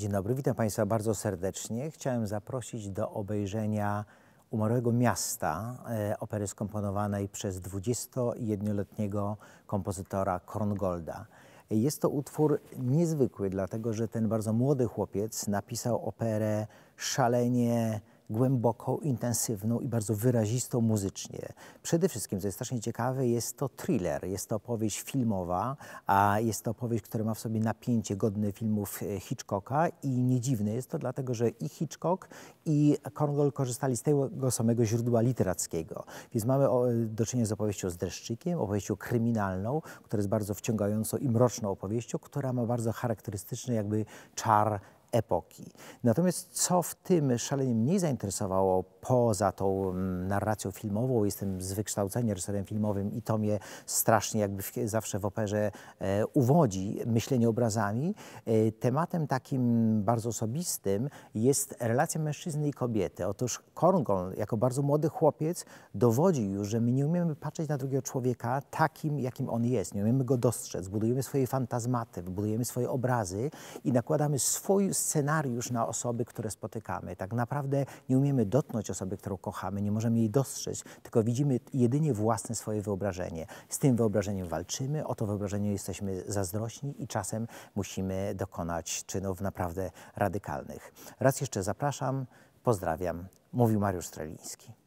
Dzień dobry, witam Państwa bardzo serdecznie. Chciałem zaprosić do obejrzenia Umarłego Miasta, e, opery skomponowanej przez 21-letniego kompozytora Korngolda. Jest to utwór niezwykły, dlatego że ten bardzo młody chłopiec napisał operę szalenie głęboką, intensywną i bardzo wyrazistą muzycznie. Przede wszystkim, co jest strasznie ciekawe, jest to thriller, jest to opowieść filmowa, a jest to opowieść, która ma w sobie napięcie godne filmów e, Hitchcocka i nie dziwne jest to, dlatego że i Hitchcock, i Korngold korzystali z tego samego źródła literackiego. Więc mamy do czynienia z opowieścią z dreszczykiem, opowieścią kryminalną, która jest bardzo wciągającą i mroczną opowieścią, która ma bardzo charakterystyczny jakby czar epoki. Natomiast co w tym szalenie mnie zainteresowało poza tą mm, narracją filmową, jestem z wykształcenia reżyserem filmowym i to mnie strasznie jakby w, zawsze w operze e, uwodzi myślenie obrazami. E, tematem takim bardzo osobistym jest relacja mężczyzny i kobiety. Otóż Korngon jako bardzo młody chłopiec dowodzi już, że my nie umiemy patrzeć na drugiego człowieka takim, jakim on jest. Nie umiemy go dostrzec. Budujemy swoje fantazmaty, budujemy swoje obrazy i nakładamy swój scenariusz na osoby, które spotykamy. Tak naprawdę nie umiemy dotknąć osoby, którą kochamy, nie możemy jej dostrzec, tylko widzimy jedynie własne swoje wyobrażenie. Z tym wyobrażeniem walczymy, o to wyobrażenie jesteśmy zazdrośni i czasem musimy dokonać czynów naprawdę radykalnych. Raz jeszcze zapraszam, pozdrawiam. Mówił Mariusz Streliński.